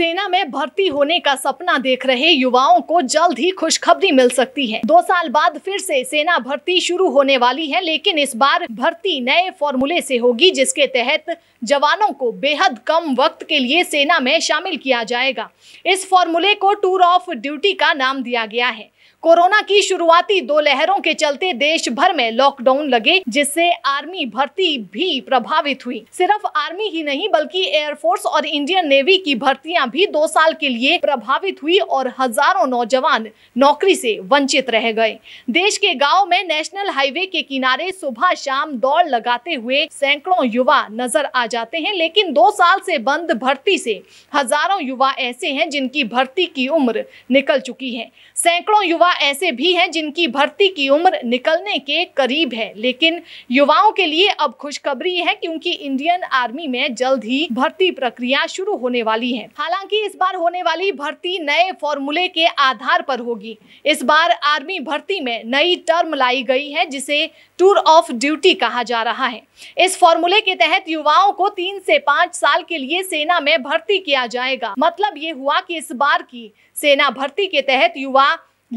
सेना में भर्ती होने का सपना देख रहे युवाओं को जल्द ही खुशखबरी मिल सकती है दो साल बाद फिर से सेना भर्ती शुरू होने वाली है लेकिन इस बार भर्ती नए फॉर्मूले से होगी जिसके तहत जवानों को बेहद कम वक्त के लिए सेना में शामिल किया जाएगा इस फॉर्मूले को टूर ऑफ ड्यूटी का नाम दिया गया है कोरोना की शुरुआती दो लहरों के चलते देश भर में लॉकडाउन लगे जिससे आर्मी भर्ती भी प्रभावित हुई सिर्फ आर्मी ही नहीं बल्कि एयरफोर्स और इंडियन नेवी की भर्तियां भी दो साल के लिए प्रभावित हुई और हजारों नौजवान नौकरी से वंचित रह गए देश के गाँव में नेशनल हाईवे के किनारे सुबह शाम दौड़ लगाते हुए सैकड़ों युवा नजर आ जाते हैं लेकिन दो साल से बंद भर्ती से हजारों युवा ऐसे हैं जिनकी भर्ती की उम्र निकल चुकी है सैकड़ों युवा युवा ऐसे भी हैं जिनकी भर्ती की उम्र निकलने के करीब है लेकिन युवाओं के लिए अब खुशखबरी है क्योंकि इंडियन आर्मी में जल्द ही भर्ती प्रक्रिया शुरू होने वाली है हालांकि इस बार होने वाली भर्ती नए फॉर्मूले के आधार पर होगी इस बार आर्मी भर्ती में नई टर्म लाई गई है जिसे टूर ऑफ ड्यूटी कहा जा रहा है इस फॉर्मूले के तहत युवाओं को तीन से पाँच साल के लिए सेना में भर्ती किया जाएगा मतलब ये हुआ कि इस बार की सेना भर्ती के तहत युवा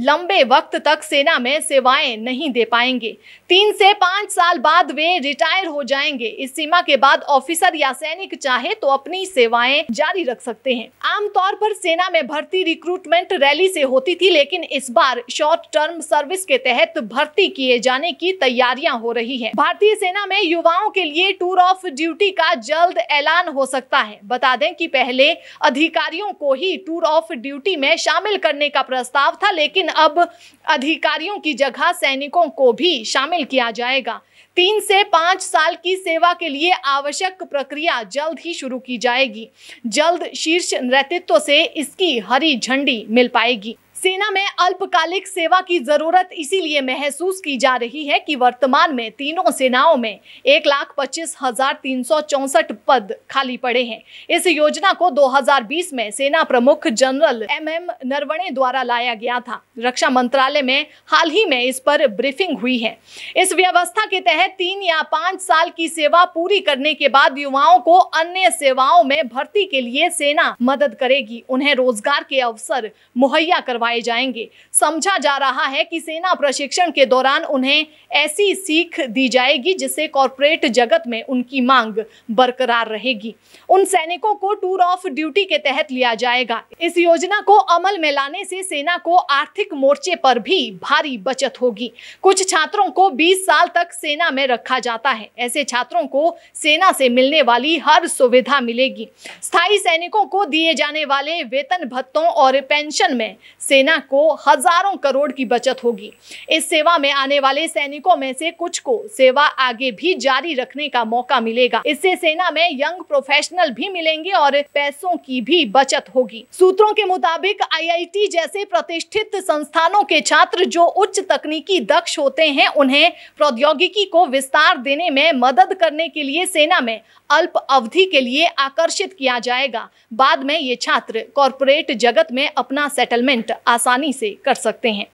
लंबे वक्त तक सेना में सेवाएं नहीं दे पाएंगे तीन से पाँच साल बाद वे रिटायर हो जाएंगे इस सीमा के बाद ऑफिसर या सैनिक चाहे तो अपनी सेवाएं जारी रख सकते हैं आमतौर पर सेना में भर्ती रिक्रूटमेंट रैली से होती थी लेकिन इस बार शॉर्ट टर्म सर्विस के तहत भर्ती किए जाने की तैयारियां हो रही है भारतीय सेना में युवाओं के लिए टूर ऑफ ड्यूटी का जल्द ऐलान हो सकता है बता दें की पहले अधिकारियों को ही टूर ऑफ ड्यूटी में शामिल करने का प्रस्ताव था लेकिन लेकिन अब अधिकारियों की जगह सैनिकों को भी शामिल किया जाएगा तीन से पाँच साल की सेवा के लिए आवश्यक प्रक्रिया जल्द ही शुरू की जाएगी जल्द शीर्ष नेतृत्व से इसकी हरी झंडी मिल पाएगी सेना में अल्पकालिक सेवा की जरूरत इसीलिए महसूस की जा रही है कि वर्तमान में तीनों सेनाओं में एक लाख पच्चीस हजार तीन सौ चौसठ पद खाली पड़े हैं इस योजना को 2020 में सेना प्रमुख जनरल एम एम नरवणे द्वारा लाया गया था रक्षा मंत्रालय में हाल ही में इस पर ब्रीफिंग हुई है इस व्यवस्था के तहत तीन या पांच साल की सेवा पूरी करने के बाद युवाओं को अन्य सेवाओं में भर्ती के लिए सेना मदद करेगी उन्हें रोजगार के अवसर मुहैया करवाए पाए जाएंगे समझा जा रहा है कि सेना प्रशिक्षण के दौरान उन्हें ऐसी सीख दी जाएगी जिससे कॉरपोरेट जगत में उनकी मांग बरकरार रहेगी उन सैनिकों को टूर ऑफ ड्यूटी के तहत लिया जाएगा इस योजना को अमल में लाने से सेना को आर्थिक मोर्चे पर भी भारी बचत होगी कुछ छात्रों को 20 साल तक सेना में रखा जाता है ऐसे छात्रों को सेना से मिलने वाली हर सुविधा मिलेगी स्थायी सैनिकों को दिए जाने वाले वेतन भत्तों और पेंशन में सेना सेना को हजारों करोड़ की बचत होगी इस सेवा में आने वाले सैनिकों में से कुछ को सेवा आगे भी जारी रखने का मौका मिलेगा इससे सेना में यंग प्रोफेशनल भी मिलेंगे और पैसों की भी बचत होगी सूत्रों के मुताबिक आईआईटी जैसे प्रतिष्ठित संस्थानों के छात्र जो उच्च तकनीकी दक्ष होते हैं उन्हें प्रौद्योगिकी को विस्तार देने में मदद करने के लिए सेना में अल्प अवधि के लिए आकर्षित किया जाएगा बाद में ये छात्र कॉरपोरेट जगत में अपना सेटलमेंट आसानी से कर सकते हैं